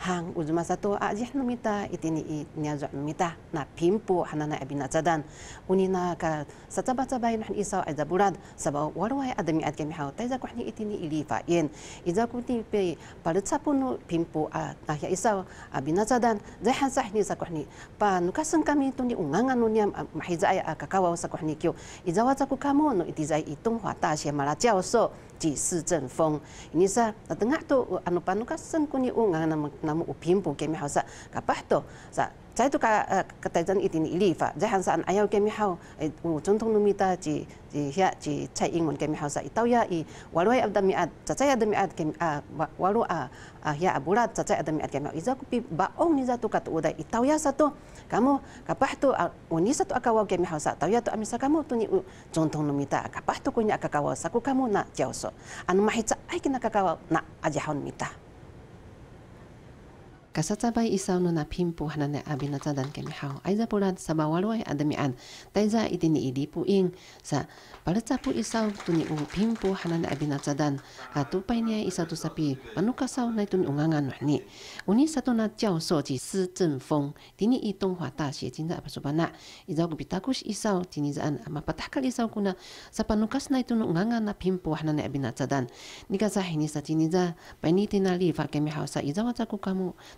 hang uzuma sato a jih nu mita itini i nia zwa nu mita na pimpu hanana abi zadan uni na ka sa tsaba tsaba i isa a burad sabo warwai adami ad kemi hao taiza kuhni itini i lifa yen i za kuti pe palu tsapu nu pimpo a nahia isa a bi na zadan zai han sa hni sa kuhni pa nu ka sun kami tuni unganga nu niam a mahiza ai a kakawa sa kuhni kyo i za watsa ku kamo nu iti zai i tunghua ta shia mara jiao so ji ini sa na tengah tu anu panu ka sun kuni unganga na namu upim pun kami hausa kapah tu sa tu eh, kata ketajan itu ni ili fa jadi hansa an ayau kami hau u eh, oh, contoh numita ji ji hia ji cai ingun kami hausa sa itau ya i walau ya ada miat cai demi miat kami ah, a walau a ah, a ah, hia aburat ayat ada miat kami iza kupi baong ni satu kata udah oh, itau ya satu kamu kapah tu uni oh, satu akawau kami hausa sa itau ya tu amisa kamu tu ni u uh, contoh numita kapah tu kunya akawau saku kamu nak jauh so anu sa ai kena akawau nak ajahon mita kasa cabai isau nona pimpu hanane abina cadan kami hau aiza polat saba waloi adami an taiza itini idi puing sa pada capu isau tuni u pimpu hanane abina cadan hatu painya isau tu sapi manu kasau nai tuni ungangan wani uni satu na jau so ji si zhen feng dini i dong hua da xie jin zai su bana izau gu bita kush isau tini zan ama patakal isau kuna sa panu kas nai tuni ungangan na pimpu hanane abina cadan nikasa hini sa tini zan paini tina li fa kami hau sa izau wa zaku kamu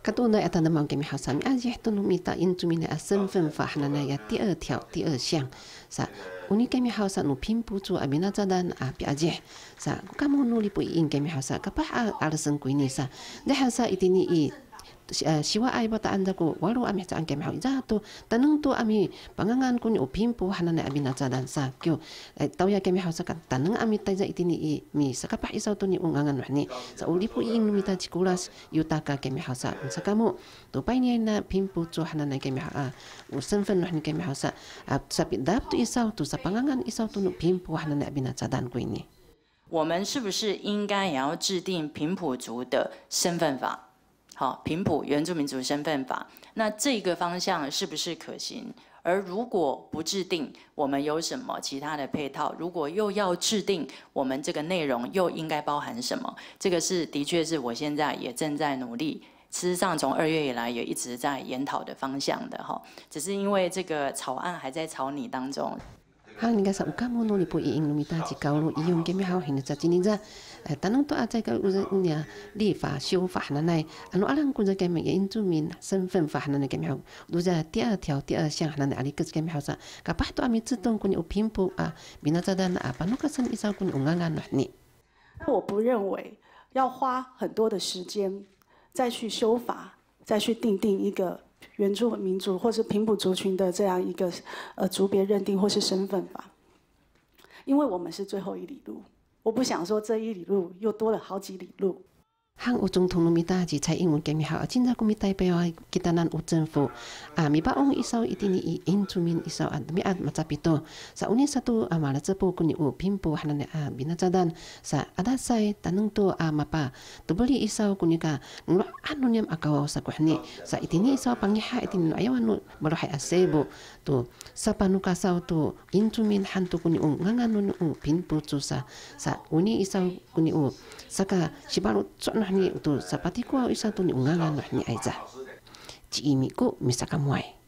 Kata ya anda akan dengar kami hasil ni aja ya, itu nombi tak intu mina asam fen fahna na ya dua tiap dua siang. Sa, unik kami hasil nu pin putu abina jadan a bi aja. Sa, kamu nuli pun ing kami hasil kapah alasan kini sa. Dah hasil itu ni siwa ai bata anda ko walu ami ta angke mau ja to tanung to pangangan kun o pimpo hanane ami sa kyo tau ya ke sakat tanung ami ta itini i isau to ni ungangan ni sa uli pu i yutaka ke mau sakamu to pai na pimpo to hanane ke mau a u senfen no ni ke dap to isau to sa pangangan isau to no pimpo hanane ami na jadan 好，平埔原住民族身份法，那这个方向是不是可行？而如果不制定，我们有什么其他的配套？如果又要制定，我们这个内容又应该包含什么？这个是的确是我现在也正在努力，事实上从二月以来也一直在研讨的方向的哈，只是因为这个草案还在草拟当中。汉人家说，我们弄的婆姨、英罗咪在自己搞弄，引用杰咪好，现在只念在。但侬要阿在个乌日乌日，立法修法那奈，侬阿人工作杰咪个英族民身份法汉那来杰好，都在第二条第二项汉那来里个子杰咪好啥。噶巴多阿咪自动个有填补啊，明阿只丹阿巴侬个生一少个有暗暗暖呢。那我不认为要花很多的时间再去修法，再去定定一个。原住民族或是平埔族群的这样一个呃族别认定或是身份吧，因为我们是最后一里路，我不想说这一里路又多了好几里路。喊有总统农民大吉蔡英文更好，现在国民代表啊，吉达南有政府啊，米巴翁一首一定以印出名一首啊，米阿马扎比多，十五年十度啊，马拉这部国民有拼搏，还能啊，米那扎丹，十阿达塞达能多啊，马巴，都不离一首国民噶，我阿努念阿高十国尼，十一定一首帮伊下一定哎呀，我努马罗海阿塞部，都十八努卡首都印出名喊都国民有，我阿努努拼搏做啥，十五年一首国民有，十个十八路转。尼，我做萨帕蒂库阿伊桑托尼乌阿兰，尼艾扎，奇伊米库米萨卡莫埃。